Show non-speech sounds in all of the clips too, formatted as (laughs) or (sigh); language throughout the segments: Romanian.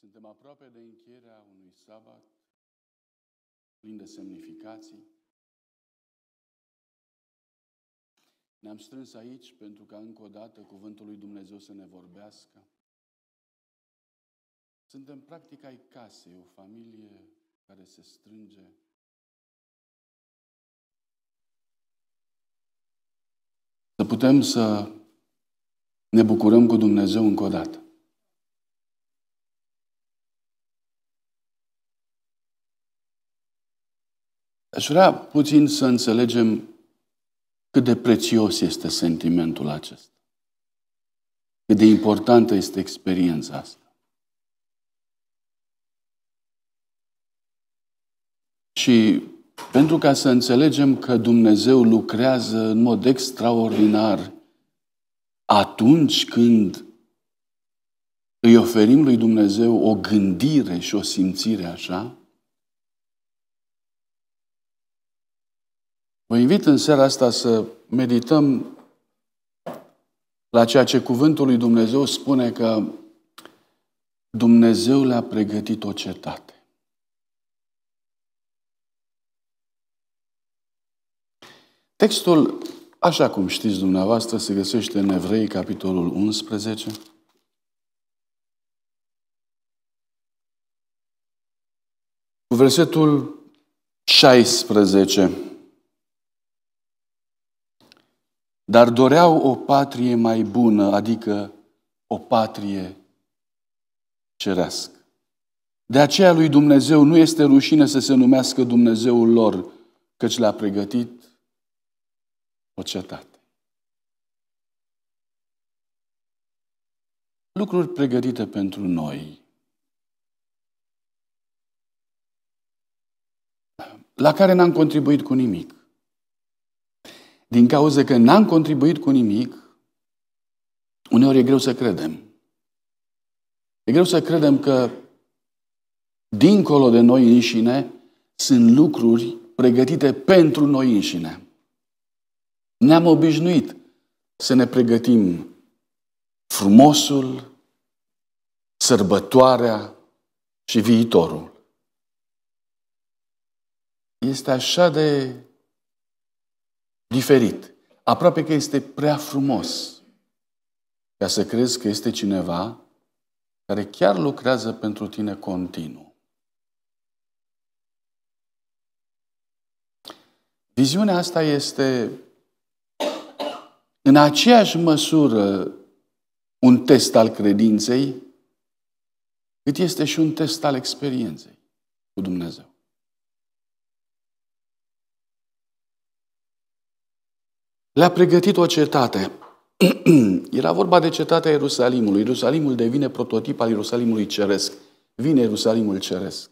Suntem aproape de încheierea unui sabat plin de semnificații. Ne-am strâns aici pentru ca încă o dată cuvântul lui Dumnezeu să ne vorbească. Suntem practic ai casei, o familie care se strânge să putem să ne bucurăm cu Dumnezeu încă o dată. Aș vrea puțin să înțelegem cât de prețios este sentimentul acesta. Cât de importantă este experiența asta. Și pentru ca să înțelegem că Dumnezeu lucrează în mod extraordinar atunci când îi oferim lui Dumnezeu o gândire și o simțire așa, Vă invit în seara asta să medităm la ceea ce Cuvântul lui Dumnezeu spune că Dumnezeu le-a pregătit o cetate. Textul, așa cum știți dumneavoastră, se găsește în Evrei, capitolul 11. versetul 16. dar doreau o patrie mai bună, adică o patrie cerească. De aceea lui Dumnezeu nu este rușine să se numească Dumnezeul lor, căci le-a pregătit o cetate. Lucruri pregătite pentru noi. La care n-am contribuit cu nimic din cauza că n-am contribuit cu nimic, uneori e greu să credem. E greu să credem că dincolo de noi înșine sunt lucruri pregătite pentru noi înșine. Ne-am obișnuit să ne pregătim frumosul, sărbătoarea și viitorul. Este așa de diferit. Aproape că este prea frumos ca să crezi că este cineva care chiar lucrează pentru tine continuu. Viziunea asta este în aceeași măsură un test al credinței, cât este și un test al experienței cu Dumnezeu. le-a pregătit o cetate. (clears throat) Era vorba de cetatea Ierusalimului. Ierusalimul devine prototip al Ierusalimului ceresc. Vine Ierusalimul ceresc.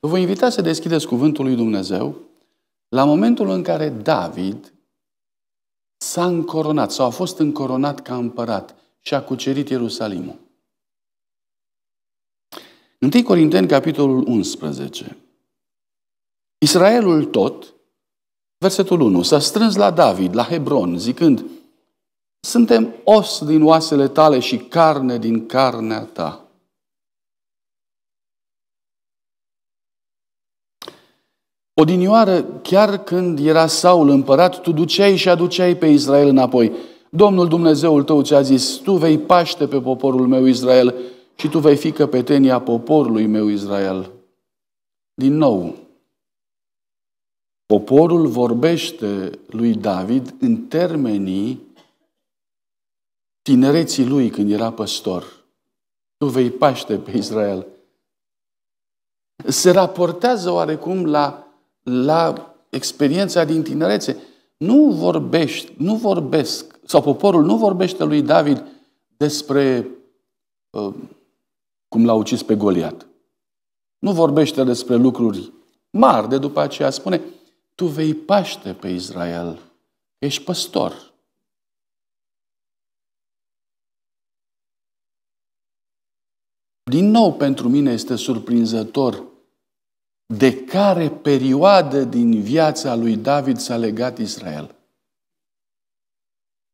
Vă voi invita să deschideți cuvântul lui Dumnezeu la momentul în care David s-a încoronat sau a fost încoronat ca împărat și a cucerit Ierusalimul. 1 Corinteni, capitolul 11. Israelul tot, Versetul 1. S-a strâns la David, la Hebron, zicând, suntem os din oasele tale și carne din carnea ta. Odinioară, chiar când era Saul împărat, tu duceai și aduceai pe Israel înapoi. Domnul Dumnezeul tău ți-a zis, tu vei paște pe poporul meu Israel și tu vei fi căpetenia poporului meu Israel. Din nou, Poporul vorbește lui David în termenii tinereții lui când era păstor. Tu vei paște pe Israel. Se raportează oarecum la, la experiența din tinerețe. Nu vorbești, nu vorbesc, sau poporul nu vorbește lui David despre uh, cum l-a ucis pe Goliat. Nu vorbește despre lucruri mari de după aceea. Spune, tu vei paște pe Israel. Ești păstor. Din nou, pentru mine este surprinzător de care perioadă din viața lui David s-a legat Israel.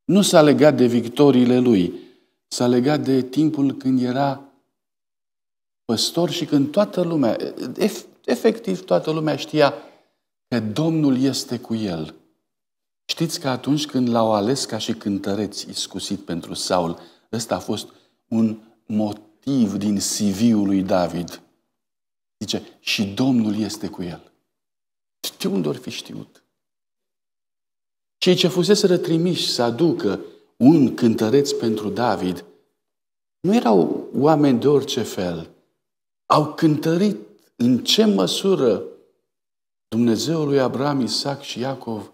Nu s-a legat de victoriile lui, s-a legat de timpul când era păstor și când toată lumea, efectiv toată lumea știa că Domnul este cu el. Știți că atunci când l-au ales ca și cântăreți iscusit pentru Saul, ăsta a fost un motiv din cv lui David. Zice, și Domnul este cu el. Știu unde ori fi știut. Cei ce fusese rătrimiși să aducă un cântăreț pentru David, nu erau oameni de orice fel. Au cântărit în ce măsură Dumnezeul lui Abraham, Isaac și Iacov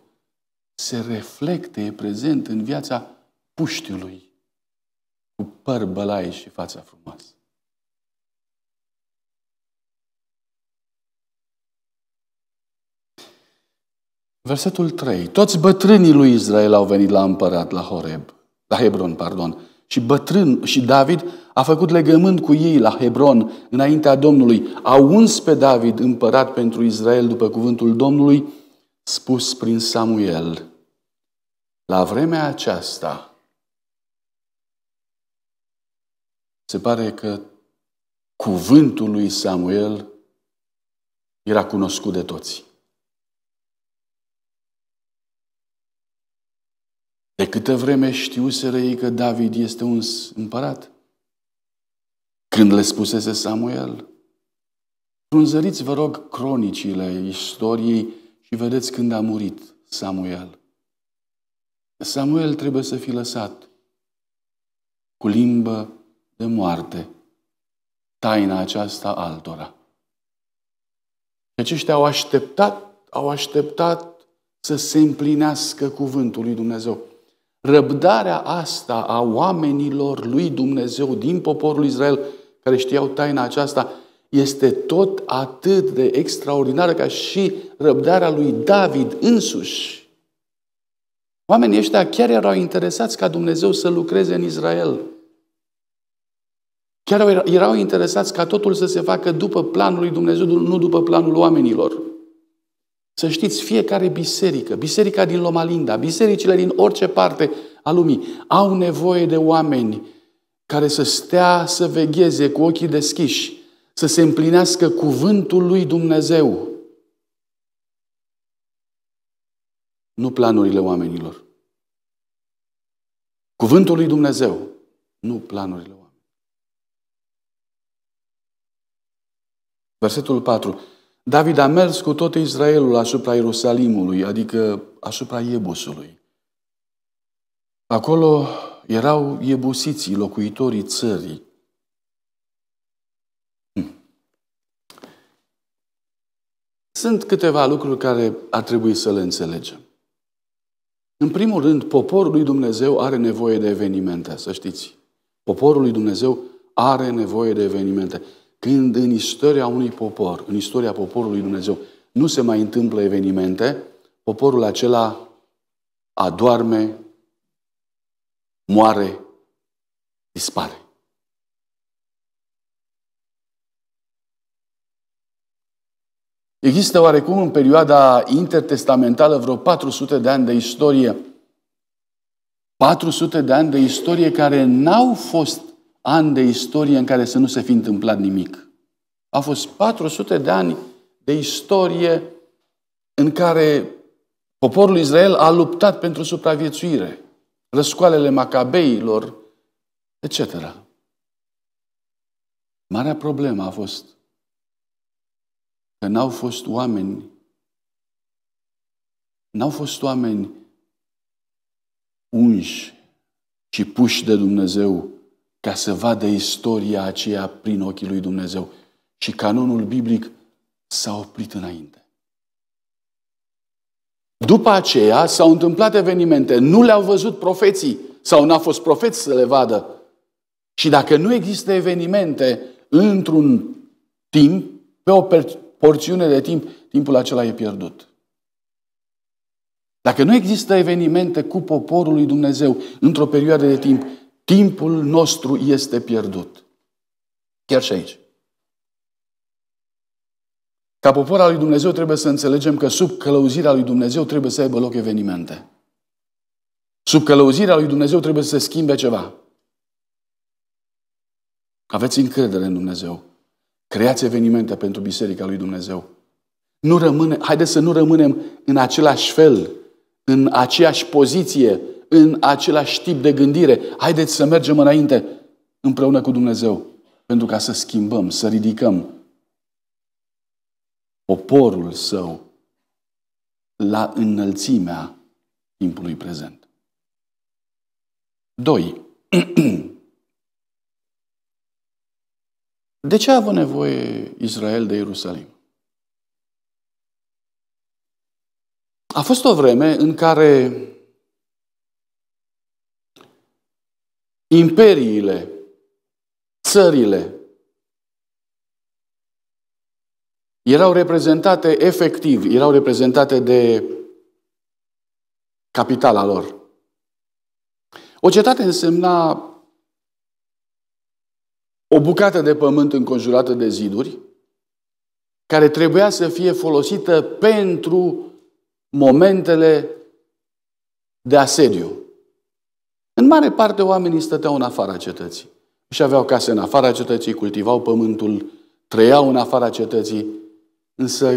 se reflecte, e prezent în viața puștiului cu păr bălai și fața frumoasă. Versetul 3. Toți bătrânii lui Israel au venit la împărat, la Horeb, la Hebron, pardon. Și, bătrân, și David a făcut legământ cu ei la Hebron, înaintea Domnului, a uns pe David împărat pentru Israel după cuvântul Domnului, spus prin Samuel. La vremea aceasta, se pare că cuvântul lui Samuel era cunoscut de toți. De câtă vreme știuseră ei că David este un împărat? Când le spusese Samuel, frunzăriți, vă rog, cronicile istoriei și vedeți când a murit Samuel. Samuel trebuie să fi lăsat cu limbă de moarte taina aceasta altora. Aceștia deci au așteptat, au așteptat să se împlinească cuvântul lui Dumnezeu. Răbdarea asta a oamenilor lui Dumnezeu din poporul Israel care știau taina aceasta, este tot atât de extraordinară ca și răbdarea lui David însuși. Oamenii ăștia chiar erau interesați ca Dumnezeu să lucreze în Israel. Chiar erau interesați ca totul să se facă după planul lui Dumnezeu, nu după planul oamenilor. Să știți, fiecare biserică, biserica din Loma Linda, bisericile din orice parte a lumii, au nevoie de oameni care să stea să vegheze cu ochii deschiși, să se împlinească cuvântul lui Dumnezeu. Nu planurile oamenilor. Cuvântul lui Dumnezeu, nu planurile oamenilor. Versetul 4. David a mers cu tot Israelul asupra Ierusalimului, adică asupra Iebusului. Acolo erau iebusiții locuitorii țării. Hm. Sunt câteva lucruri care ar trebui să le înțelegem. În primul rând, poporul lui Dumnezeu are nevoie de evenimente, să știți. Poporul lui Dumnezeu are nevoie de evenimente. Când în istoria unui popor, în istoria poporului Dumnezeu, nu se mai întâmplă evenimente, poporul acela adoarme, moare, dispare. Există oarecum în perioada intertestamentală vreo 400 de ani de istorie. 400 de ani de istorie care n-au fost ani de istorie în care să nu se fi întâmplat nimic. A fost 400 de ani de istorie în care poporul Israel a luptat pentru supraviețuire răscoalele macabeilor, etc. Marea problemă a fost că n-au fost oameni, n-au fost oameni unși și puși de Dumnezeu ca să vadă istoria aceea prin ochii lui Dumnezeu. Și canonul biblic s-a oprit înainte. După aceea s-au întâmplat evenimente. Nu le-au văzut profeții sau n-a fost profet să le vadă. Și dacă nu există evenimente într-un timp, pe o porțiune de timp, timpul acela e pierdut. Dacă nu există evenimente cu poporul lui Dumnezeu într-o perioadă de timp, timpul nostru este pierdut. Chiar și aici. Ca popor al lui Dumnezeu trebuie să înțelegem că sub călăuzirea lui Dumnezeu trebuie să aibă loc evenimente. Sub călăuzirea lui Dumnezeu trebuie să se schimbe ceva. Aveți încredere în Dumnezeu. Creați evenimente pentru Biserica lui Dumnezeu. Nu rămâne, haideți să nu rămânem în același fel, în aceeași poziție, în același tip de gândire. Haideți să mergem înainte împreună cu Dumnezeu pentru ca să schimbăm, să ridicăm poporul său la înălțimea timpului prezent. 2. (clears throat) De ce a avut nevoie Israel de Ierusalim? A fost o vreme în care imperiile, țările, erau reprezentate efectiv, erau reprezentate de capitala lor. O cetate însemna o bucată de pământ înconjurată de ziduri, care trebuia să fie folosită pentru momentele de asediu. În mare parte oamenii stăteau în afara cetății. și aveau case în afara cetății, cultivau pământul, trăiau în afara cetății, Însă,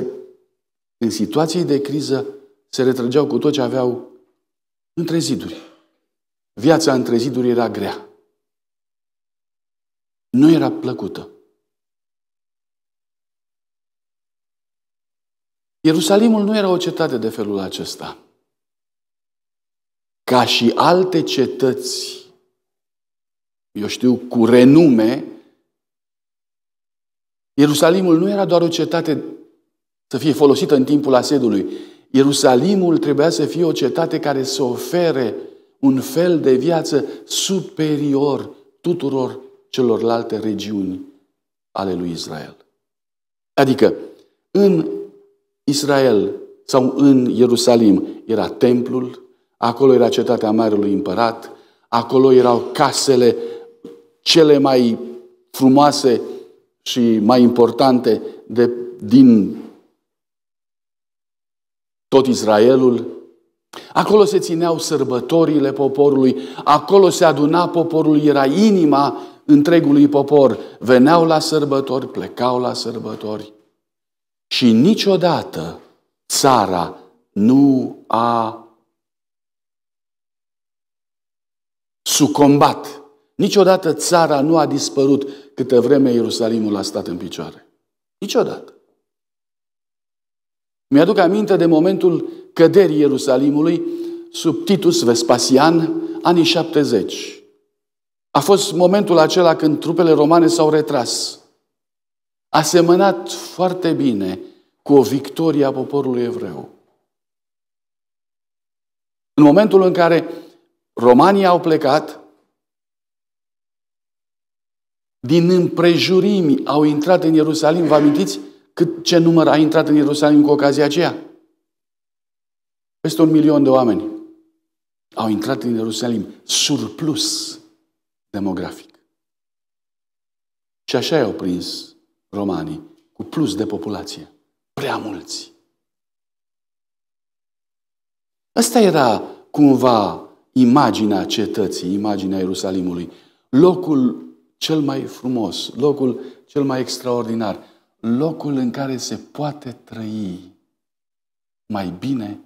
în situații de criză, se retrăgeau cu tot ce aveau între ziduri. Viața între ziduri era grea. Nu era plăcută. Ierusalimul nu era o cetate de felul acesta. Ca și alte cetăți, eu știu, cu renume, Ierusalimul nu era doar o cetate să fie folosită în timpul asedului. Ierusalimul trebuia să fie o cetate care să ofere un fel de viață superior tuturor celorlalte regiuni ale lui Israel. Adică, în Israel sau în Ierusalim era templul, acolo era cetatea Marelui Împărat, acolo erau casele cele mai frumoase și mai importante de, din tot Israelul. Acolo se țineau sărbătorile poporului, acolo se aduna poporul, era inima întregului popor. Veneau la sărbători, plecau la sărbători. Și niciodată țara nu a sucombat. Niciodată țara nu a dispărut câtă vreme Ierusalimul a stat în picioare. Niciodată. Mi-aduc aminte de momentul căderii Ierusalimului sub Titus Vespasian, anii 70. A fost momentul acela când trupele romane s-au retras. A semănat foarte bine cu o victorie a poporului evreu. În momentul în care romanii au plecat, din împrejurimi au intrat în Ierusalim, vă amintiți? Cât ce număr a intrat în Ierusalim cu ocazia aceea? Peste un milion de oameni au intrat în Ierusalim surplus demografic. Și așa i-au prins romanii, cu plus de populație. Prea mulți. Asta era cumva imaginea cetății, imaginea Ierusalimului. Locul cel mai frumos, locul cel mai extraordinar, locul în care se poate trăi mai bine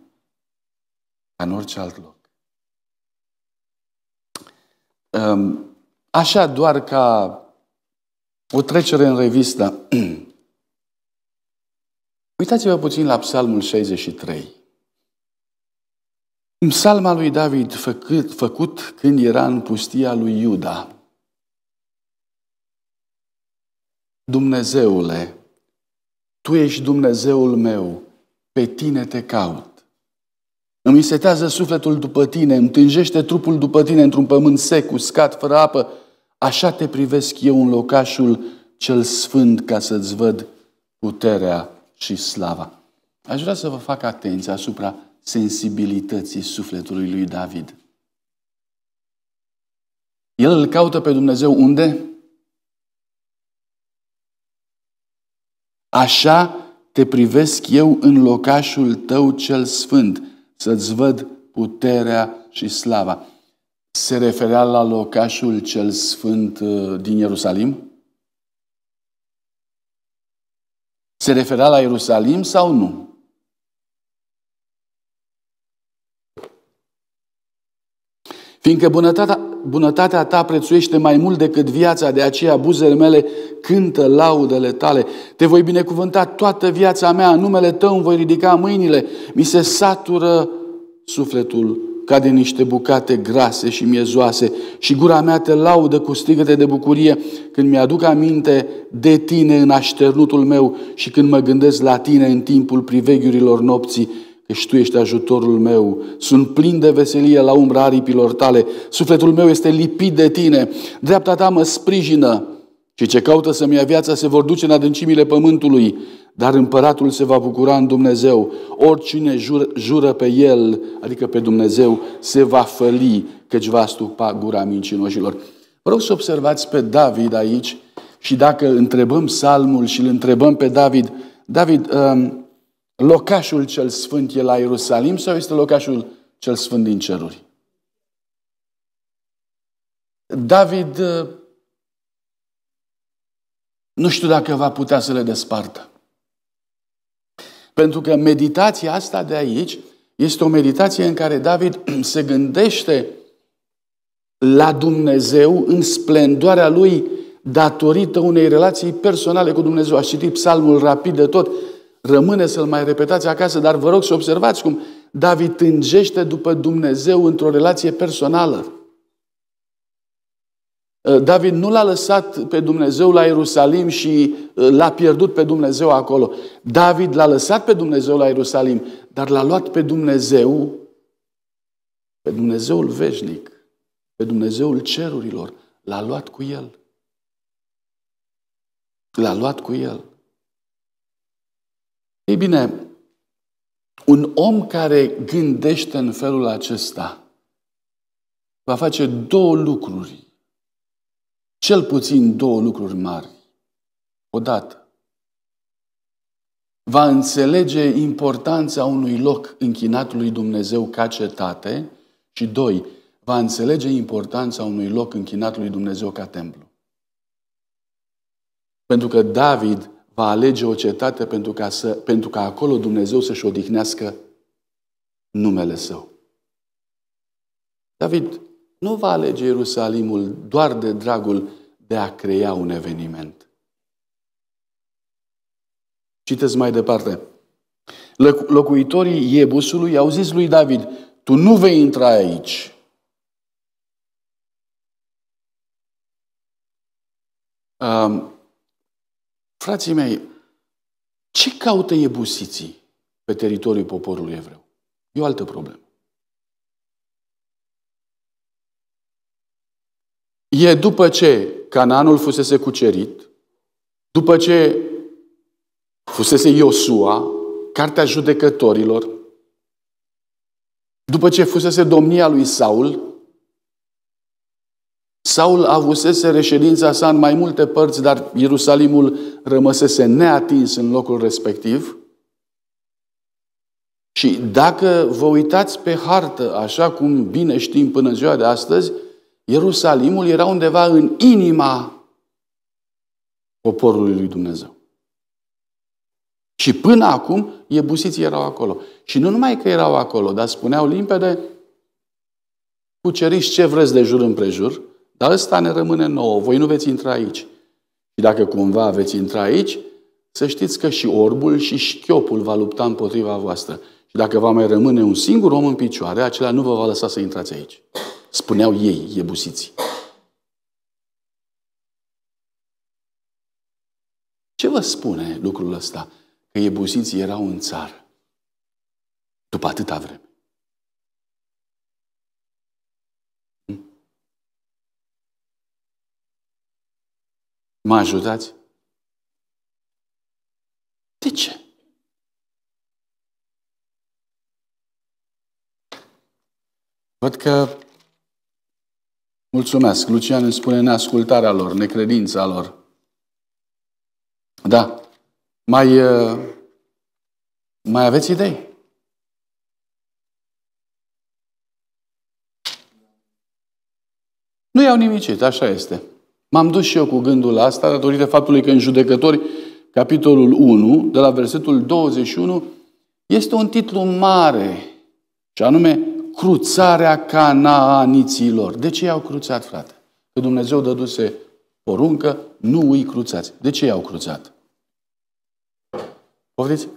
ca în orice alt loc. Ehm, așa doar ca o trecere în revistă. (clears throat) Uitați-vă puțin la Psalmul 63. În psalma lui David, făcut, făcut când era în pustia lui Iuda, Dumnezeule, tu ești Dumnezeul meu, pe tine te caut. Îmi setează sufletul după tine, îmi tânjește trupul după tine într-un pământ sec, uscat, fără apă. Așa te privesc eu în locașul cel sfânt ca să-ți văd puterea și slava. Aș vrea să vă fac atenție asupra sensibilității sufletului lui David. El îl caută pe Dumnezeu unde? Așa te privesc eu în locașul tău cel sfânt, să-ți văd puterea și slava. Se referea la locașul cel sfânt uh, din Ierusalim? Se referea la Ierusalim sau nu? Fiindcă bunătatea, bunătatea ta prețuiește mai mult decât viața, de aceea buzele mele cântă laudele tale. Te voi binecuvânta toată viața mea, în numele tău îmi voi ridica mâinile. Mi se satură sufletul ca de niște bucate grase și miezoase și gura mea te laudă cu strigăte de bucurie când mi-aduc aminte de tine în așternutul meu și când mă gândesc la tine în timpul priveghiurilor nopții Ești deci tu ești ajutorul meu, sunt plin de veselie la umbra aripilor tale, sufletul meu este lipit de tine, dreapta ta mă sprijină. Și ce caută să-mi ia viața se vor duce în adâncimile pământului, dar împăratul se va bucura în Dumnezeu. Oricine jur, jură pe el, adică pe Dumnezeu, se va făli, căci va stupa gura mincinoșilor. Vreau să observați pe David aici și dacă întrebăm salmul și îl întrebăm pe David, David, um, locașul cel sfânt e la Ierusalim sau este locașul cel sfânt din ceruri? David uh, nu știu dacă va putea să le despartă. Pentru că meditația asta de aici este o meditație în care David (clears throat) se gândește la Dumnezeu în splendoarea lui datorită unei relații personale cu Dumnezeu. Aș citi psalmul rapid de tot rămâne să-l mai repetați acasă, dar vă rog să observați cum David tângește după Dumnezeu într-o relație personală. Uh, David nu l-a lăsat pe Dumnezeu la Ierusalim și uh, l-a pierdut pe Dumnezeu acolo. David l-a lăsat pe Dumnezeu la Ierusalim, dar l-a luat pe Dumnezeu, pe Dumnezeul veșnic, pe Dumnezeul cerurilor, l-a luat cu el. L-a luat cu el. Ei bine, un om care gândește în felul acesta va face două lucruri, cel puțin două lucruri mari. Odată, va înțelege importanța unui loc închinat lui Dumnezeu ca cetate și doi, va înțelege importanța unui loc închinat lui Dumnezeu ca templu. Pentru că David va alege o cetate pentru ca, să, pentru ca acolo Dumnezeu să-și odihnească numele Său. David nu va alege Ierusalimul doar de dragul de a crea un eveniment. Citeți mai departe. Locuitorii Iebusului au zis lui David, tu nu vei intra aici. Um, Frații mei, ce caută ebusiții pe teritoriul poporului evreu? E o altă problemă. E după ce Cananul fusese cucerit, după ce fusese Iosua, Cartea Judecătorilor, după ce fusese domnia lui Saul, Saul avusese reședința sa în mai multe părți, dar Ierusalimul rămăsese neatins în locul respectiv. Și dacă vă uitați pe hartă, așa cum bine știm până ziua de astăzi, Ierusalimul era undeva în inima poporului lui Dumnezeu. Și până acum, iebusiții erau acolo. Și nu numai că erau acolo, dar spuneau limpede, cuceriți ce vreți de jur împrejur, dar ăsta ne rămâne nouă. Voi nu veți intra aici. Și dacă cumva veți intra aici, să știți că și orbul și șchiopul va lupta împotriva voastră. Și dacă va mai rămâne un singur om în picioare, acela nu vă va lăsa să intrați aici. Spuneau ei, ebusiții. Ce vă spune lucrul ăsta? Că ebusiții erau în țară. După atâta vreme. Mă ajutați? De ce? Văd că mulțumesc. Lucian îmi spune neascultarea lor, necredința lor. Da. Mai, uh, mai aveți idei? Nu iau nimicit, așa este. M-am dus și eu cu gândul asta datorită faptului că în judecători, capitolul 1, de la versetul 21, este un titlu mare, și anume cruțarea canaaniților. De ce i-au cruțat, frate? Că Dumnezeu dăduse poruncă, nu îi cruțați. De ce i-au cruțat? Poftiți?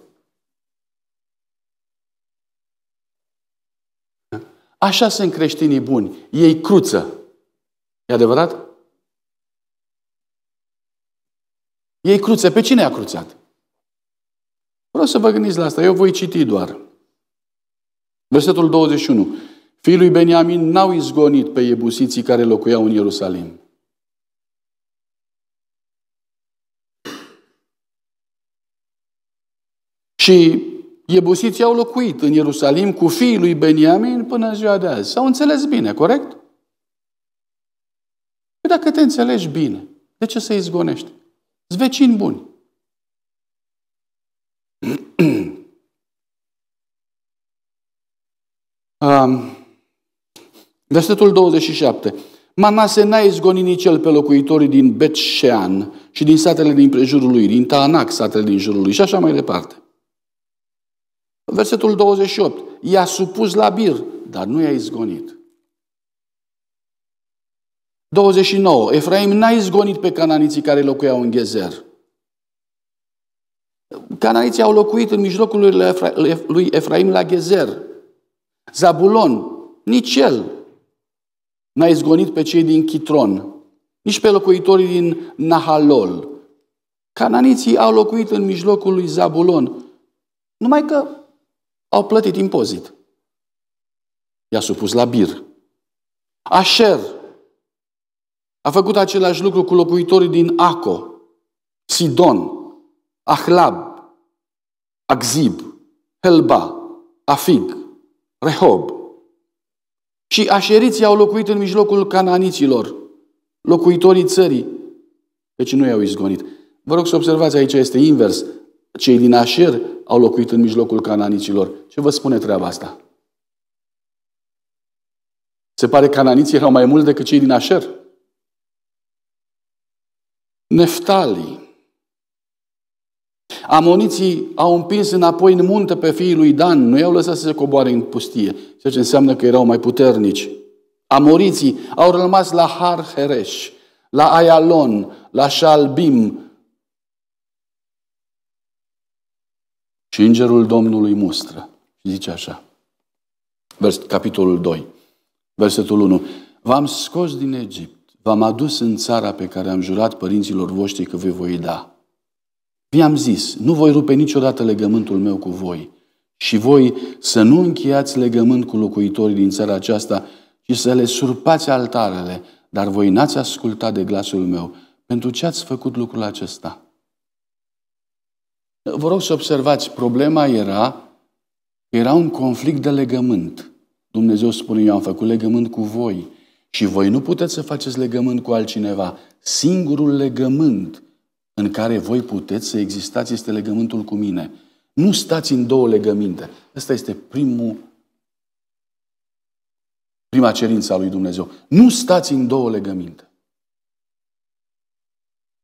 Așa sunt creștinii buni. Ei cruță. E adevărat? Ei cruțe. Pe cine a cruțat? Vreau să vă gândiți la asta. Eu voi citi doar. Versetul 21. Fiul lui Beniamin n-au izgonit pe iebusiții care locuiau în Ierusalim. Și iebusiții au locuit în Ierusalim cu fiii lui Beniamin până în ziua de azi. S-au înțeles bine, corect? Păi dacă te înțelegi bine, de ce să izgonești? vecini buni. (clears throat) Versetul 27. Manase n-a izgonit nici el pe locuitorii din Betșean și din satele din prejurul lui, din Taanac, satele din jurul lui și așa mai departe. Versetul 28. I-a supus la bir, dar nu i-a izgonit. 29. Efraim n-a izgonit pe cananiții care locuiau în Ghezer. Cananiții au locuit în mijlocul lui Efraim la Ghezer. Zabulon, nici el n-a izgonit pe cei din Chitron, nici pe locuitorii din Nahalol. Cananiții au locuit în mijlocul lui Zabulon, numai că au plătit impozit. I-a supus la bir. Asher, a făcut același lucru cu locuitorii din Aco, Sidon, Ahlab, Axib, Helba, Afig, Rehob. Și așeriții au locuit în mijlocul cananiților, locuitorii țării, deci nu i-au izgonit. Vă rog să observați, aici este invers. Cei din Așer au locuit în mijlocul cananiților. Ce vă spune treaba asta? Se pare că cananiții erau mai mulți decât cei din Așer. Neftali, Amoniții au împins înapoi în munte pe fiii lui Dan, nu i-au lăsat să se coboare în pustie, ceea ce înseamnă că erau mai puternici. Amoriții au rămas la Har Hereș, la Ayalon, la Shalbim. Și îngerul Domnului mustră. Și zice așa, vers, capitolul 2, versetul 1. V-am scos din Egipt v-am adus în țara pe care am jurat părinților voștri că vă voi da. Vi-am zis, nu voi rupe niciodată legământul meu cu voi și voi să nu încheiați legământ cu locuitorii din țara aceasta și să le surpați altarele, dar voi n-ați ascultat de glasul meu. Pentru ce ați făcut lucrul acesta? Vă rog să observați, problema era era un conflict de legământ. Dumnezeu spune, eu am făcut legământ cu voi și voi nu puteți să faceți legământ cu altcineva. Singurul legământ în care voi puteți să existați este legământul cu mine. Nu stați în două legăminte. Asta este primul, prima cerință a lui Dumnezeu. Nu stați în două legăminte.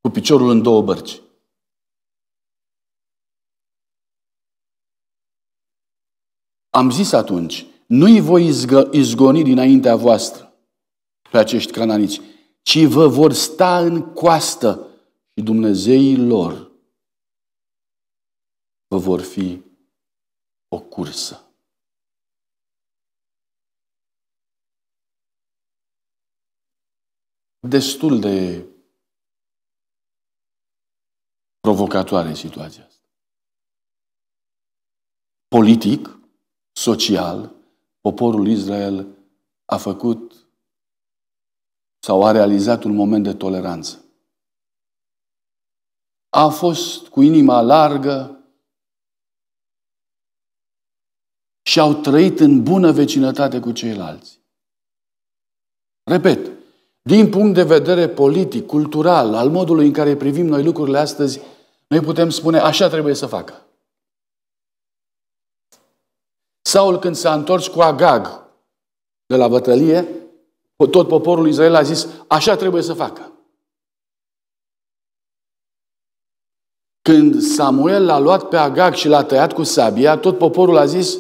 Cu piciorul în două bărci. Am zis atunci, nu-i voi izgoni dinaintea voastră pe acești cananiți, ci vă vor sta în coastă și Dumnezeii lor vă vor fi o cursă. Destul de provocatoare situația asta. Politic, social, poporul Israel a făcut sau a realizat un moment de toleranță. A fost cu inima largă și au trăit în bună vecinătate cu ceilalți. Repet, din punct de vedere politic, cultural, al modului în care privim noi lucrurile astăzi, noi putem spune așa trebuie să facă. Saul când s-a întors cu Agag de la bătălie, tot poporul Israel a zis, așa trebuie să facă. Când Samuel l-a luat pe Agag și l-a tăiat cu sabia, tot poporul a zis,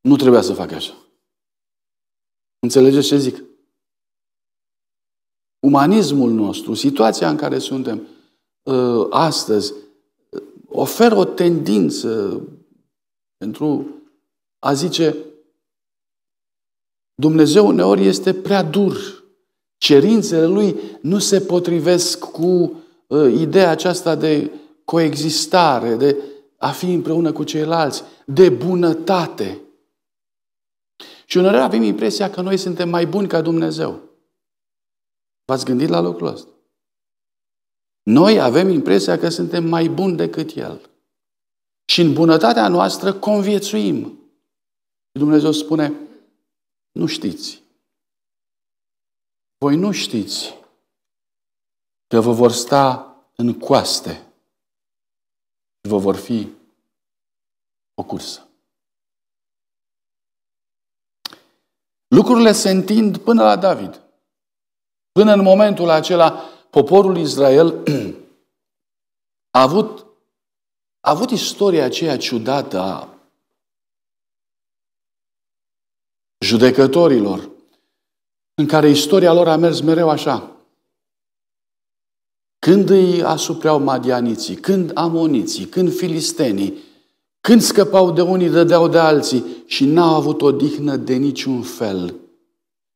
nu trebuia să facă așa. Înțelegeți ce zic? Umanismul nostru, situația în care suntem ă, astăzi, oferă o tendință pentru a zice Dumnezeu uneori este prea dur. Cerințele lui nu se potrivesc cu uh, ideea aceasta de coexistare, de a fi împreună cu ceilalți, de bunătate. Și uneori avem impresia că noi suntem mai buni ca Dumnezeu. V-ați gândit la lucrul ăsta? Noi avem impresia că suntem mai buni decât El. Și în bunătatea noastră conviețuim. Dumnezeu spune, nu știți. Voi nu știți că vă vor sta în coaste și vă vor fi o cursă. Lucrurile se întind până la David. Până în momentul acela, poporul Israel (clears throat) a avut, a avut istoria aceea ciudată a judecătorilor, în care istoria lor a mers mereu așa. Când îi asupreau madianiții, când amoniții, când filistenii, când scăpau de unii, dădeau de alții și n-au avut o dihnă de niciun fel.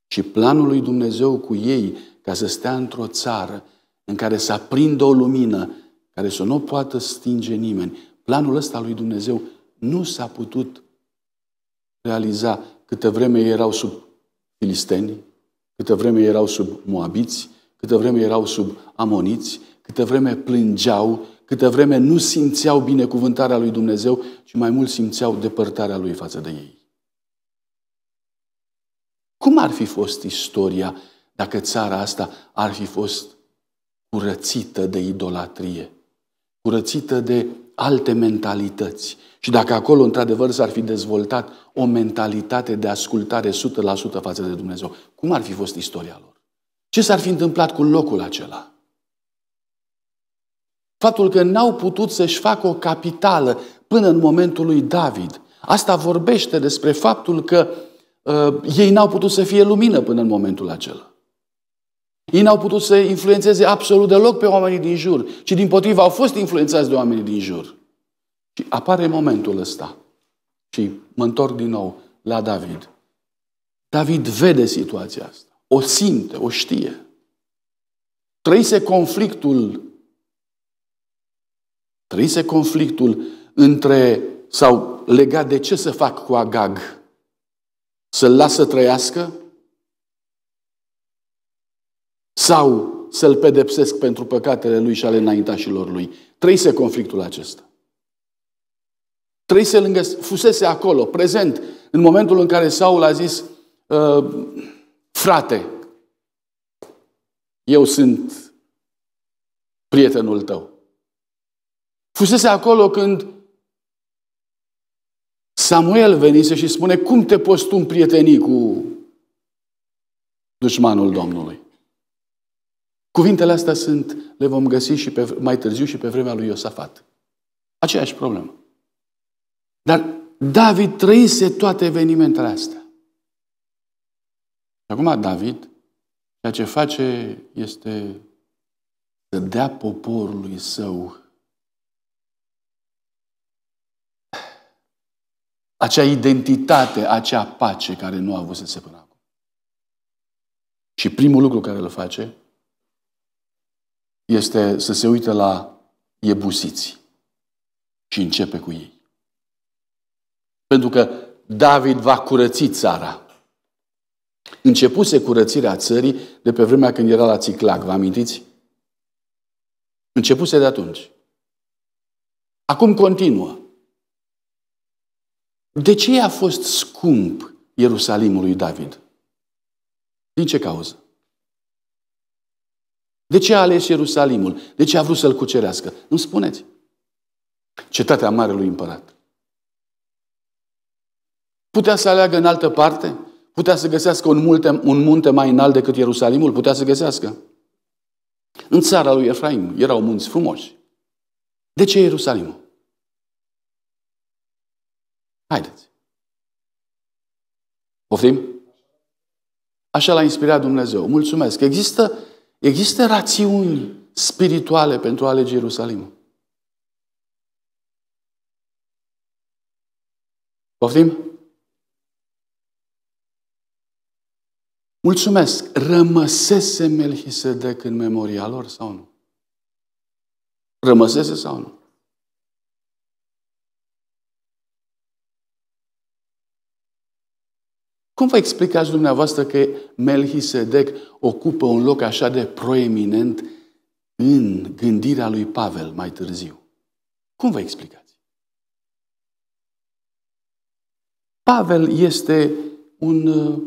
Și planul lui Dumnezeu cu ei, ca să stea într-o țară în care să aprindă o lumină care să nu poată stinge nimeni, planul ăsta lui Dumnezeu nu s-a putut realiza câtă vreme erau sub filisteni, câtă vreme erau sub moabiți, câtă vreme erau sub amoniți, câtă vreme plângeau, câtă vreme nu simțeau binecuvântarea lui Dumnezeu, ci mai mult simțeau depărtarea lui față de ei. Cum ar fi fost istoria dacă țara asta ar fi fost curățită de idolatrie, curățită de alte mentalități, și dacă acolo, într-adevăr, s-ar fi dezvoltat o mentalitate de ascultare 100% față de Dumnezeu, cum ar fi fost istoria lor? Ce s-ar fi întâmplat cu locul acela? Faptul că n-au putut să-și facă o capitală până în momentul lui David. Asta vorbește despre faptul că uh, ei n-au putut să fie lumină până în momentul acela. Ei n-au putut să influențeze absolut deloc pe oamenii din jur, ci din potriva au fost influențați de oamenii din jur. Și apare momentul ăsta. Și mă întorc din nou la David. David vede situația asta. O simte, o știe. Trăise conflictul trăise conflictul între sau legat de ce să fac cu Agag. Să-l las să trăiască? Sau să-l pedepsesc pentru păcatele lui și ale înaintașilor lui? Trăise conflictul acesta trăise lângă, fusese acolo, prezent, în momentul în care Saul a zis, ă, frate, eu sunt prietenul tău. Fusese acolo când Samuel venise și spune, cum te poți tu prieteni cu dușmanul Domnului? Cuvintele astea sunt, le vom găsi și pe, mai târziu și pe vremea lui Iosafat. Aceeași problemă. Dar David trăise toate evenimentele astea. Și acum David, ceea ce face este să dea poporului său acea identitate, acea pace care nu a avut se până acum. Și primul lucru care îl face este să se uite la ebusiți și începe cu ei. Pentru că David va curăți țara. Începuse curățirea țării de pe vremea când era la Țiclac, vă amintiți? Începuse de atunci. Acum continuă. De ce a fost scump Ierusalimul lui David? Din ce cauză? De ce a ales Ierusalimul? De ce a vrut să-l cucerească? Îmi spuneți. Cetatea mare lui împărat. Putea să aleagă în altă parte? Putea să găsească un, multe, un munte mai înalt decât Ierusalimul? Putea să găsească? În țara lui Efraim erau munți frumoși. De ce Ierusalimul? Haideți. Poftim? Așa l-a inspirat Dumnezeu. Mulțumesc. Există, există rațiuni spirituale pentru a alege Ierusalimul. Poftim? Mulțumesc! Rămăsese Melchisedec în memoria lor sau nu? Rămăsese sau nu? Cum vă explicați dumneavoastră că Melchisedec ocupă un loc așa de proeminent în gândirea lui Pavel mai târziu? Cum vă explicați? Pavel este un uh,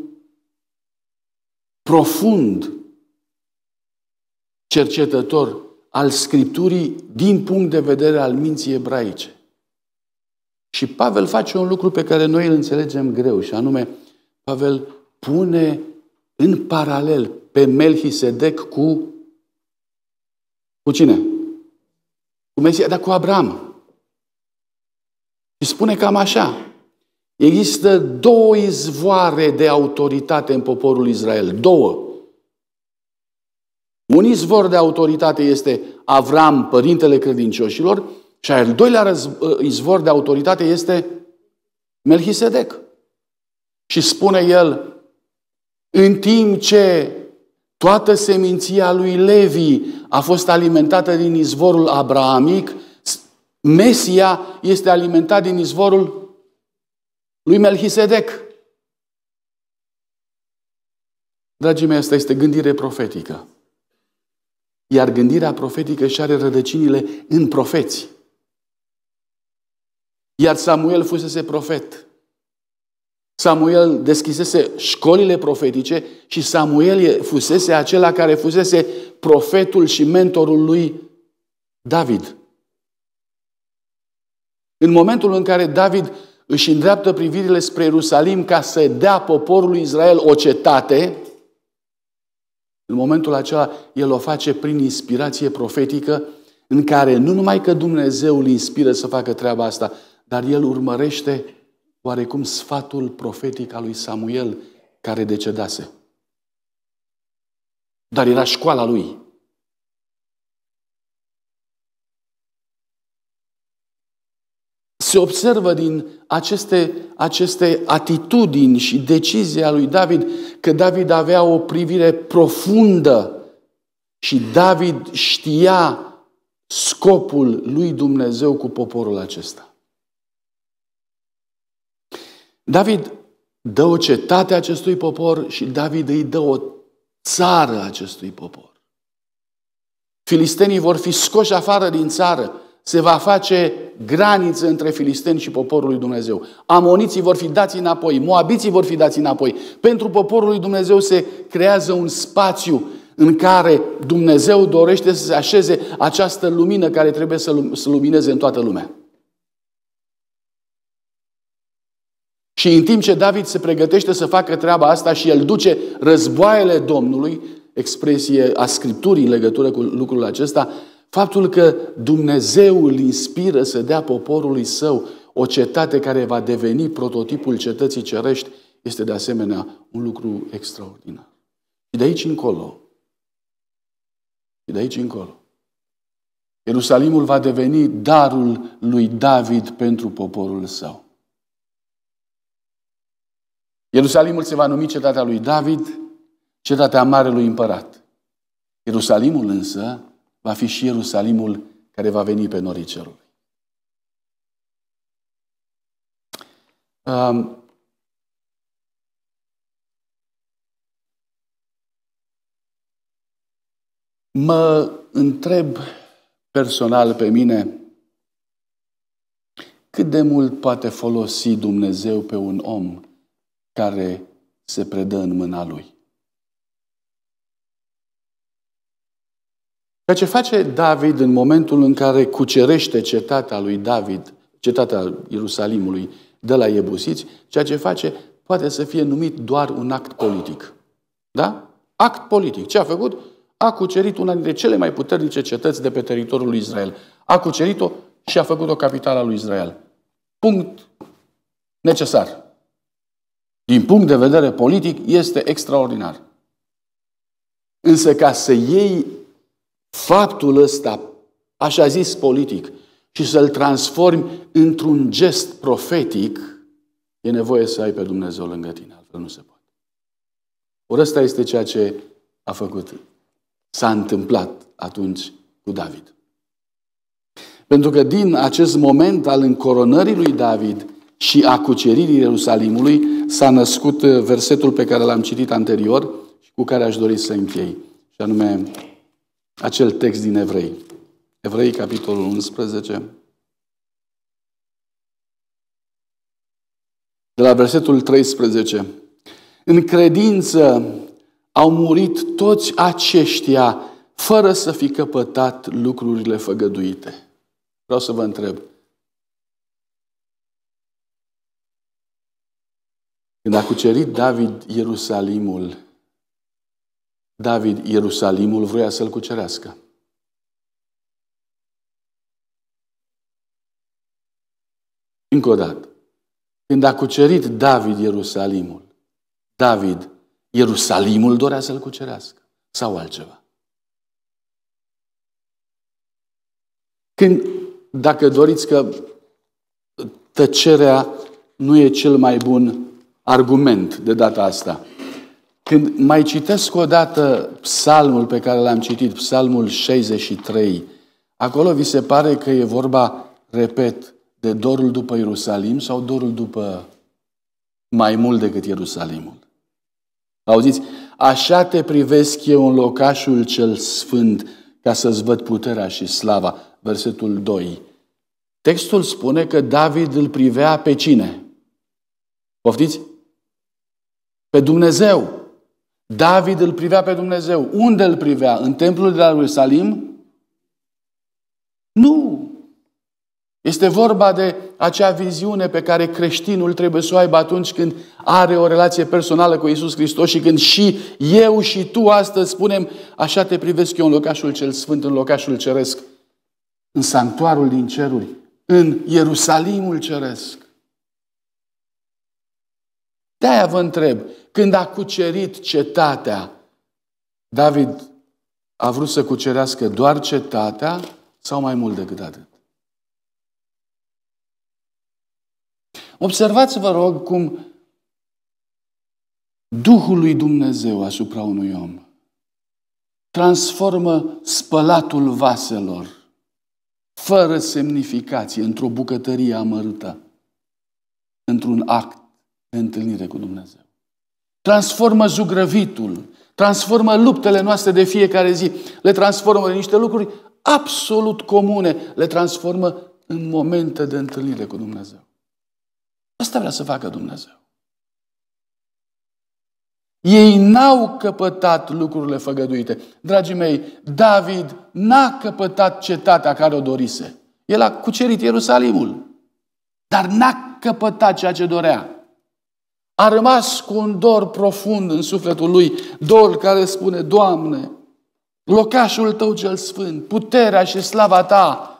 profund cercetător al Scripturii din punct de vedere al minții ebraice. Și Pavel face un lucru pe care noi îl înțelegem greu și anume Pavel pune în paralel pe Melchisedec cu cu cine? Cu Mesia, dar cu Abraham. Și spune cam așa. Există două izvoare de autoritate în poporul Israel. Două. Un izvor de autoritate este Avram, părintele credincioșilor, și al doilea ă, izvor de autoritate este Melchisedec. Și spune el, în timp ce toată seminția lui Levi a fost alimentată din izvorul abrahamic, Mesia este alimentat din izvorul lui Melchisedec. Dragii mei, asta este gândire profetică. Iar gândirea profetică și are rădăcinile în profeți. Iar Samuel fusese profet. Samuel deschisese școlile profetice și Samuel fusese acela care fusese profetul și mentorul lui David. În momentul în care David își îndreaptă privirile spre Ierusalim ca să dea poporului Israel o cetate, în momentul acela el o face prin inspirație profetică în care nu numai că Dumnezeu îl inspiră să facă treaba asta, dar el urmărește oarecum sfatul profetic al lui Samuel care decedase. Dar era școala lui. se observă din aceste, aceste atitudini și decizia lui David că David avea o privire profundă și David știa scopul lui Dumnezeu cu poporul acesta. David dă o cetate acestui popor și David îi dă o țară acestui popor. Filistenii vor fi scoși afară din țară se va face graniță între filisteni și poporul lui Dumnezeu. Amoniții vor fi dați înapoi, moabiții vor fi dați înapoi. Pentru poporul lui Dumnezeu se creează un spațiu în care Dumnezeu dorește să se așeze această lumină care trebuie să lumineze în toată lumea. Și în timp ce David se pregătește să facă treaba asta și el duce războaiele Domnului, expresie a Scripturii în legătură cu lucrul acesta, Faptul că Dumnezeu îl inspiră să dea poporului său o cetate care va deveni prototipul cetății cerești este de asemenea un lucru extraordinar. Și de aici încolo, și de aici încolo, Ierusalimul va deveni darul lui David pentru poporul său. Ierusalimul se va numi cetatea lui David, cetatea marelui împărat. Ierusalimul însă va fi și Ierusalimul care va veni pe norii cerului. Um, mă întreb personal pe mine cât de mult poate folosi Dumnezeu pe un om care se predă în mâna lui. Ceea ce face David în momentul în care cucerește cetatea lui David, cetatea Ierusalimului de la Iebusiți, ceea ce face poate să fie numit doar un act politic. Da? Act politic. Ce a făcut? A cucerit una dintre cele mai puternice cetăți de pe teritoriul lui Israel. A cucerit-o și a făcut-o capitala lui Israel. Punct necesar. Din punct de vedere politic, este extraordinar. Însă ca să iei faptul ăsta, așa zis politic, și să-l transformi într-un gest profetic, e nevoie să ai pe Dumnezeu lângă tine, altfel nu se poate. Ori ăsta este ceea ce a făcut, s-a întâmplat atunci cu David. Pentru că din acest moment al încoronării lui David și a cuceririi Ierusalimului s-a născut eh, versetul pe care l-am citit anterior și cu care aș dori să închei, și anume acel text din Evrei. Evrei, capitolul 11, de la versetul 13. În credință au murit toți aceștia fără să fi căpătat lucrurile făgăduite. Vreau să vă întreb. Când a cucerit David Ierusalimul, David Ierusalimul vrea să-l cucerească. Încă o dată. Când a cucerit David Ierusalimul, David Ierusalimul dorea să-l cucerească sau altceva. Când, dacă doriți că tăcerea nu e cel mai bun argument de data asta, când mai citesc o dată psalmul pe care l-am citit, psalmul 63, acolo vi se pare că e vorba, repet, de dorul după Ierusalim sau dorul după mai mult decât Ierusalimul. Auziți, așa te privesc eu în locașul cel sfânt ca să-ți văd puterea și slava. Versetul 2. Textul spune că David îl privea pe cine? Poftiți? Pe Dumnezeu. David îl privea pe Dumnezeu. Unde îl privea? În templul de la Ierusalim? Nu! Este vorba de acea viziune pe care creștinul trebuie să o aibă atunci când are o relație personală cu Isus Hristos și când și eu și tu astăzi spunem așa te privesc eu în locașul cel sfânt, în locașul ceresc, în sanctuarul din ceruri, în Ierusalimul ceresc. De-aia vă întreb, când a cucerit cetatea, David a vrut să cucerească doar cetatea sau mai mult decât atât? Observați, vă rog, cum Duhul lui Dumnezeu asupra unui om transformă spălatul vaselor fără semnificație, într-o bucătărie amărâtă, într-un act de întâlnire cu Dumnezeu transformă zugrăvitul, transformă luptele noastre de fiecare zi, le transformă în niște lucruri absolut comune, le transformă în momente de întâlnire cu Dumnezeu. Asta vrea să facă Dumnezeu. Ei n-au căpătat lucrurile făgăduite. Dragii mei, David n-a căpătat cetatea care o dorise. El a cucerit Ierusalimul, dar n-a căpătat ceea ce dorea a rămas cu un dor profund în sufletul lui, dor care spune, Doamne, locașul Tău cel sfânt, puterea și slava Ta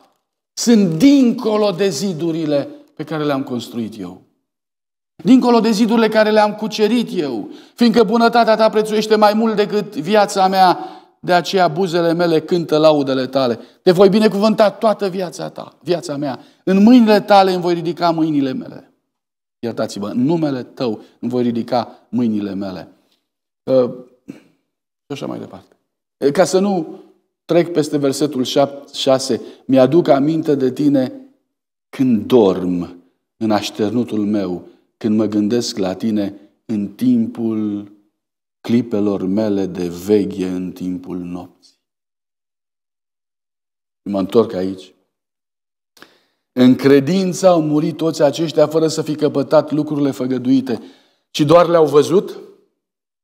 sunt dincolo de zidurile pe care le-am construit eu. Dincolo de zidurile care le-am cucerit eu, fiindcă bunătatea Ta prețuiește mai mult decât viața mea, de aceea buzele mele cântă laudele Tale. Te voi binecuvânta toată viața Ta, viața mea. În mâinile Tale îmi voi ridica mâinile mele. Iertați-vă, în numele tău nu voi ridica mâinile mele. Ă, și așa mai departe. Ca să nu trec peste versetul 6, mi-aduc aminte de tine când dorm în așternutul meu, când mă gândesc la tine în timpul clipelor mele de veghe, în timpul nopții. Mă întorc aici în credință au murit toți aceștia fără să fi căpătat lucrurile făgăduite, ci doar le-au văzut?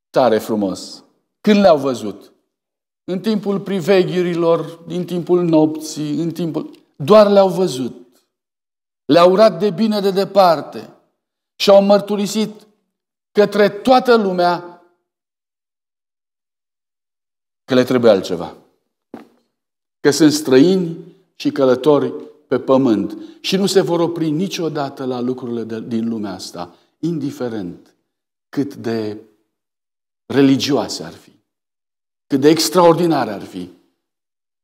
Tare frumos! Când le-au văzut? În timpul priveghirilor, din timpul nopții, în timpul... Doar le-au văzut. Le-au urat de bine de departe și au mărturisit către toată lumea că le trebuie altceva. Că sunt străini și călători pe pământ și nu se vor opri niciodată la lucrurile de, din lumea asta, indiferent cât de religioase ar fi, cât de extraordinare ar fi.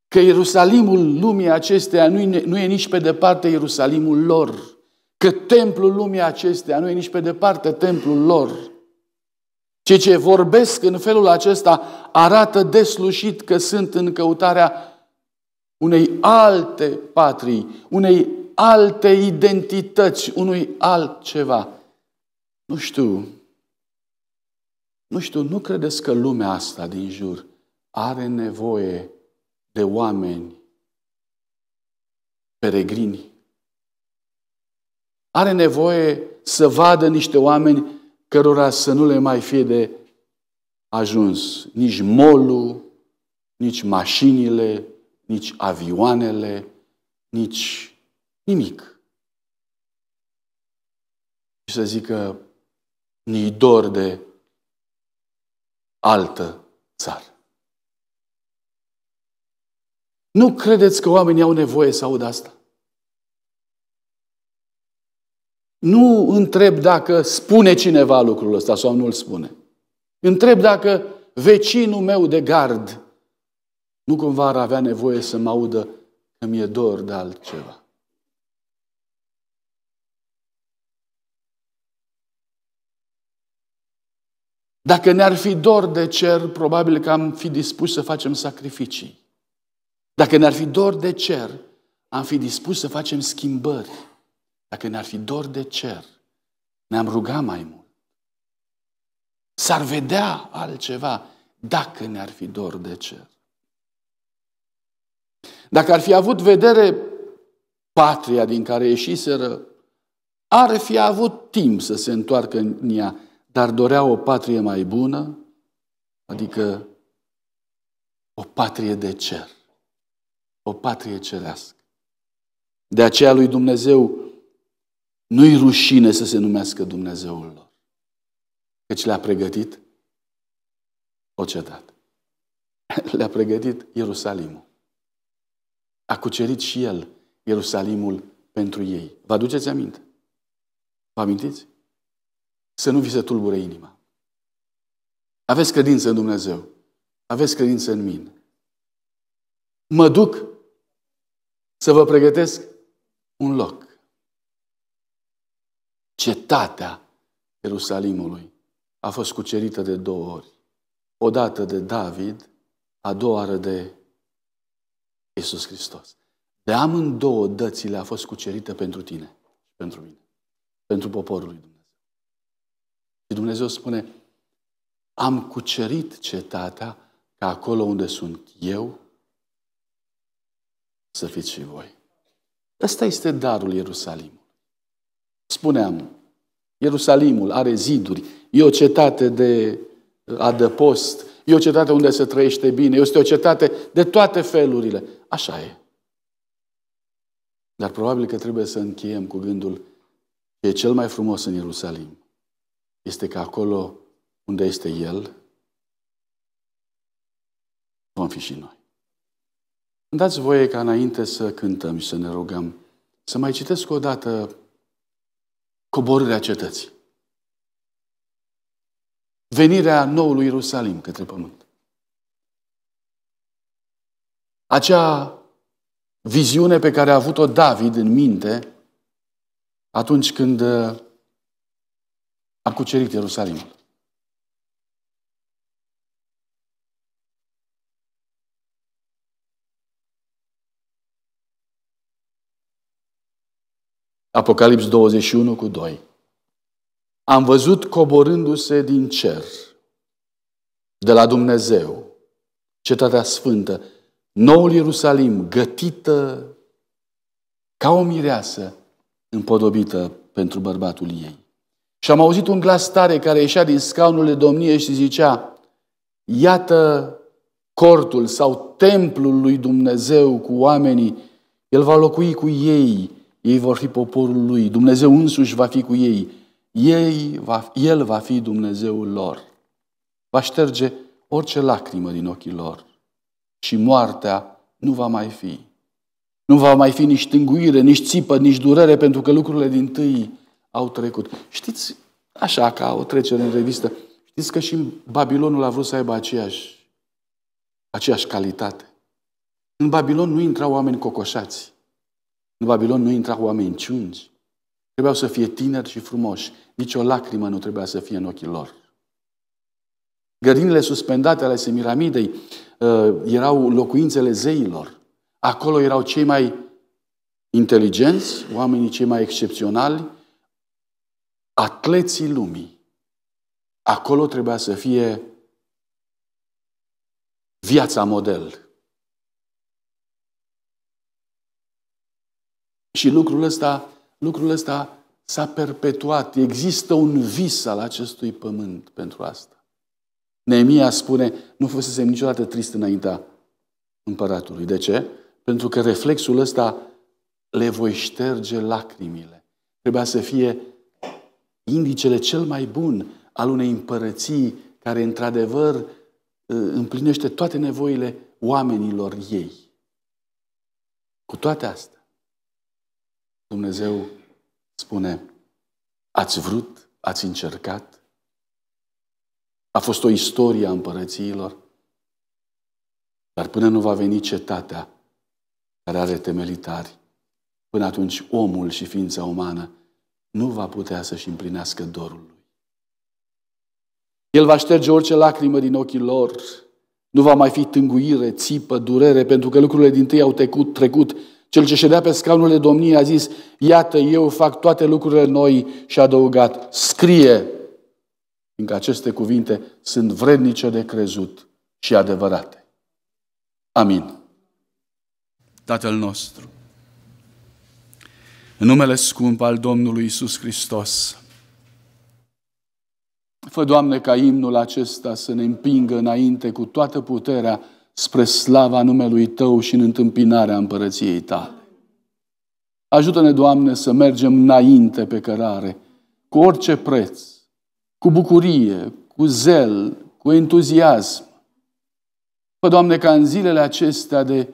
Că Ierusalimul lumii acesteia nu e, nu e nici pe departe Ierusalimul lor, că templul lumii acesteia nu e nici pe departe templul lor. Cei ce vorbesc în felul acesta arată deslușit că sunt în căutarea unei alte patrii, unei alte identități, unui altceva. Nu știu, nu știu, nu credeți că lumea asta din jur are nevoie de oameni peregrini? Are nevoie să vadă niște oameni cărora să nu le mai fie de ajuns nici molul, nici mașinile, nici avioanele, nici nimic. Și să zică, ni dor de altă țară. Nu credeți că oamenii au nevoie să audă asta? Nu întreb dacă spune cineva lucrul ăsta sau nu îl spune. Întreb dacă vecinul meu de gard nu cumva ar avea nevoie să mă audă că mi-e dor de altceva. Dacă ne-ar fi dor de cer, probabil că am fi dispus să facem sacrificii. Dacă ne-ar fi dor de cer, am fi dispus să facem schimbări. Dacă ne-ar fi dor de cer, ne-am rugat mai mult. S-ar vedea altceva dacă ne-ar fi dor de cer. Dacă ar fi avut vedere patria din care ieșiseră, ar fi avut timp să se întoarcă în ea, dar dorea o patrie mai bună, adică o patrie de cer, o patrie cerească. De aceea lui Dumnezeu nu-i rușine să se numească Dumnezeul lor, căci le-a pregătit o cetate. (laughs) Le-a pregătit Ierusalimul a cucerit și el Ierusalimul pentru ei. Vă aduceți aminte? Vă amintiți? Să nu vi se tulbure inima. Aveți credință în Dumnezeu. Aveți credință în mine. Mă duc să vă pregătesc un loc. Cetatea Ierusalimului a fost cucerită de două ori. O dată de David, a doua oară de Iisus Hristos. De amândouă dățile a fost cucerită pentru tine și pentru mine, pentru poporul lui Dumnezeu. Și Dumnezeu spune, am cucerit cetatea ca acolo unde sunt eu să fiți și voi. Ăsta este darul Ierusalimului. Spuneam, Ierusalimul are ziduri, e o cetate de adăpost, E o cetate unde se trăiește bine. Este o cetate de toate felurile. Așa e. Dar probabil că trebuie să încheiem cu gândul că e cel mai frumos în Ierusalim. Este că acolo unde este El, vom fi și noi. Îmi dați voie ca înainte să cântăm și să ne rugăm, să mai citesc o dată coborârea cetății venirea noului Ierusalim către pământ. Acea viziune pe care a avut-o David în minte atunci când uh, a cucerit Ierusalimul. Apocalips 21 cu 2 am văzut coborându-se din cer, de la Dumnezeu, cetatea sfântă, noul Ierusalim, gătită ca o mireasă împodobită pentru bărbatul ei. Și am auzit un glas tare care ieșea din scaunul de domnie și zicea, iată cortul sau templul lui Dumnezeu cu oamenii, el va locui cu ei, ei vor fi poporul lui, Dumnezeu însuși va fi cu ei ei va, El va fi Dumnezeul lor. Va șterge orice lacrimă din ochii lor și moartea nu va mai fi. Nu va mai fi nici tânguire, nici țipă, nici durere, pentru că lucrurile din tâi au trecut. Știți, așa ca o trecere în revistă, știți că și Babilonul a vrut să aibă aceeași, aceeași calitate. În Babilon nu intrau oameni cocoșați. În Babilon nu intrau oameni ciungi. Trebuiau să fie tineri și frumoși. Nici o lacrimă nu trebuia să fie în ochii lor. Gărinile suspendate ale Semiramidei uh, erau locuințele zeilor. Acolo erau cei mai inteligenți, oamenii cei mai excepționali, atleții lumii. Acolo trebuia să fie viața model. Și lucrul ăsta lucrul ăsta s-a perpetuat. Există un vis al acestui pământ pentru asta. Neemia spune, nu fusesem niciodată trist înaintea împăratului. De ce? Pentru că reflexul ăsta le voi șterge lacrimile. Trebuia să fie indicele cel mai bun al unei împărății care într-adevăr împlinește toate nevoile oamenilor ei. Cu toate astea, Dumnezeu spune, ați vrut, ați încercat, a fost o istorie a împărățiilor, dar până nu va veni cetatea care are temelitari, până atunci omul și ființa umană nu va putea să-și împlinească dorul lui. El va șterge orice lacrimă din ochii lor, nu va mai fi tânguire, țipă, durere, pentru că lucrurile din tâi au trecut, trecut cel ce ședea pe scaunul de domnie a zis, iată, eu fac toate lucrurile noi și a adăugat, scrie, fiindcă aceste cuvinte sunt vrednice de crezut și adevărate. Amin. Tatăl nostru, în numele scump al Domnului Isus Hristos, fă, Doamne, ca imnul acesta să ne împingă înainte cu toată puterea spre slava numelui Tău și în întâmpinarea împărăției Tale. Ajută-ne, Doamne, să mergem înainte pe cărare, cu orice preț, cu bucurie, cu zel, cu entuziasm. Păi, Doamne, ca în zilele acestea de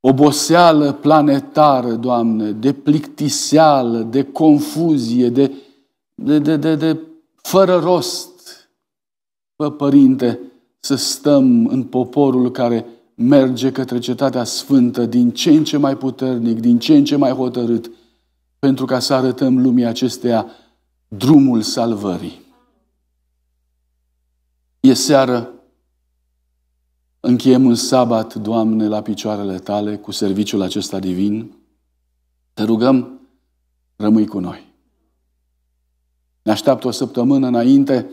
oboseală planetară, Doamne, de plictiseală, de confuzie, de, de, de, de, de fără rost, pe Părinte, să stăm în poporul care merge către cetatea sfântă din ce în ce mai puternic, din ce în ce mai hotărât, pentru ca să arătăm lumii acesteia drumul salvării. E seară, încheiem un sabat, Doamne, la picioarele Tale, cu serviciul acesta divin. Te rugăm, rămâi cu noi. Ne așteaptă o săptămână înainte,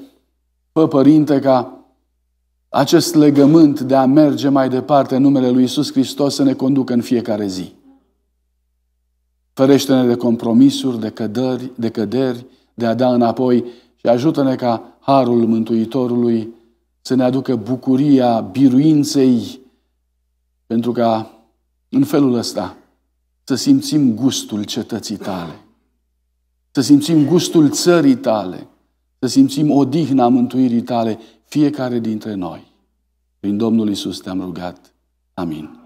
fă, Părinte, ca acest legământ de a merge mai departe în numele Lui Isus Hristos să ne conducă în fiecare zi. Ferește-ne de compromisuri, de cădări, de căderi, de a da înapoi și ajută-ne ca harul Mântuitorului să ne aducă bucuria biruinței, pentru ca în felul ăsta să simțim gustul cetății tale, să simțim gustul țării tale, să simțim odihna mântuirii tale fiecare dintre noi. Prin Domnul Isus te-am rugat. Amin.